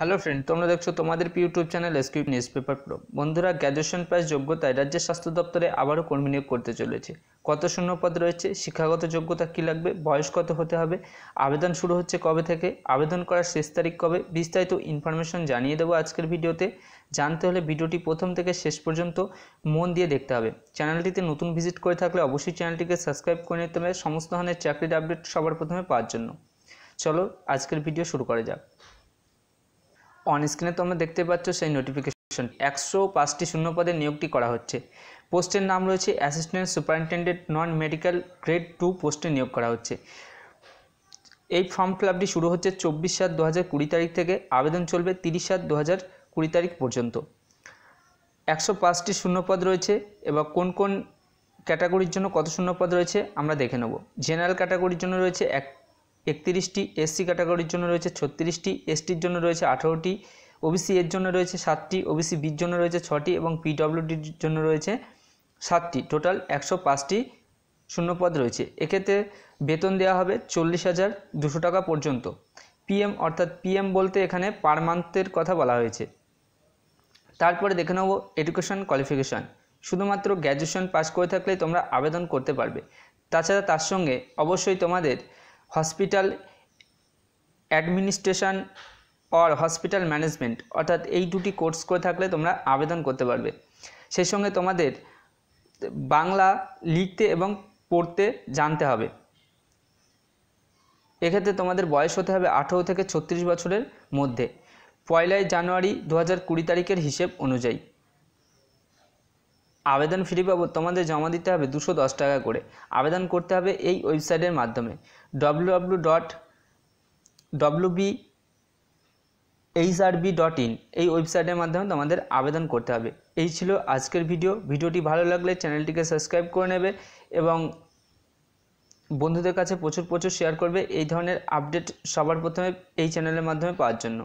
hello friend তোমরা দেখছো তোমাদের YouTube channel SQ news paper pro বন্ধুরা গ্র্যাজুয়েশন পাস যোগ্যতায় রাজ্যের স্বাস্থ্য দপ্তরে আবারও কর্মী নিয়োগ করতে চলেছে কত শূন্য রয়েছে শিক্ষাগত যোগ্যতা কী লাগবে বয়স কত হতে হবে আবেদন শুরু হচ্ছে কবে থেকে আবেদন করার শেষ তারিখ কবে বিস্তারিত ইনফরমেশন জানিয়ে দেবো আজকের ভিডিওতে জানতে হলে ভিডিওটি প্রথম থেকে শেষ পর্যন্ত মন দিয়ে দেখতে হবে চ্যানেলটিতে নতুন ভিজিট করে থাকলে অবশ্যই চ্যানেলটিকে সাবস্ক্রাইব করে নিতে হবে সমস্ত ধরনের চাকরির আপডেট সবার প্রথমে পাওয়ার জন্য চলো আজকের ভিডিও শুরু করা যাক অন স্ক্রিনে তোমরা দেখতে পাচ্ছ সেই নোটিফিকেশন একশো পাঁচটি শূন্যপদে নিয়োগটি করা হচ্ছে পোস্টের নাম রয়েছে assistant superintendent non medical grade two পোস্টে নিয়োগ করা হচ্ছে এই ফর্ম ফিল শুরু হচ্ছে চব্বিশ সাত দু তারিখ থেকে আবেদন চলবে তিরিশ সাত দু তারিখ পর্যন্ত একশো পাঁচটি শূন্যপদ রয়েছে এবং কোন কোন ক্যাটাগরির জন্য কত শূন্যপদ রয়েছে আমরা দেখে নেব জেনারেল ক্যাটাগরির জন্য রয়েছে এক একত্রিশটি এসসি ক্যাটাগরির জন্য রয়েছে ছত্রিশটি এসটির জন্য রয়েছে আঠারোটি ওবিসি এর জন্য রয়েছে সাতটি ওবিসি বির জন্য রয়েছে ছটি এবং পিডব্লিউডির জন্য রয়েছে সাতটি টোটাল একশো পাঁচটি শূন্যপদ রয়েছে এক্ষেত্রে বেতন দেওয়া হবে চল্লিশ হাজার দুশো টাকা পর্যন্ত পিএম অর্থাৎ পিএম বলতে এখানে পার মান্থের কথা বলা হয়েছে তারপরে দেখে নেব এডুকেশন কোয়ালিফিকেশান শুধুমাত্র গ্র্যাজুয়েশন পাস করে থাকলে তোমরা আবেদন করতে পারবে তাছাড়া তার সঙ্গে অবশ্যই তোমাদের hospital administration or hospital management অর্থাৎ এই দুটি কোর্স করে থাকলে তোমরা আবেদন করতে পারবে সেই সঙ্গে তোমাদের বাংলা লিখতে এবং পড়তে জানতে হবে এক্ষেত্রে তোমাদের বয়স হতে হবে আঠেরো থেকে ছত্রিশ বছরের মধ্যে পয়লাই জানুয়ারি দু হাজার কুড়ি তারিখের হিসেব অনুযায়ী আবেদন ফি পাবো তোমাদের জমা দিতে হবে দুশো দশ টাকা করে আবেদন করতে হবে এই ওয়েবসাইটের মাধ্যমে W W dot W B H R B dot in এই ওয়েবসাইটের মাধ্যমে তোমাদের আবেদন করতে হবে এই ছিল আজকের ভিডিও ভিডিওটি ভালো লাগলে চ্যানেলটিকে সাবস্ক্রাইব করে নেবে এবং বন্ধুদের কাছে প্রচুর প্রচুর শেয়ার করবে এই ধরনের আপডেট সবার প্রথমে এই চ্যানেলের মাধ্যমে পাওয়ার জন্য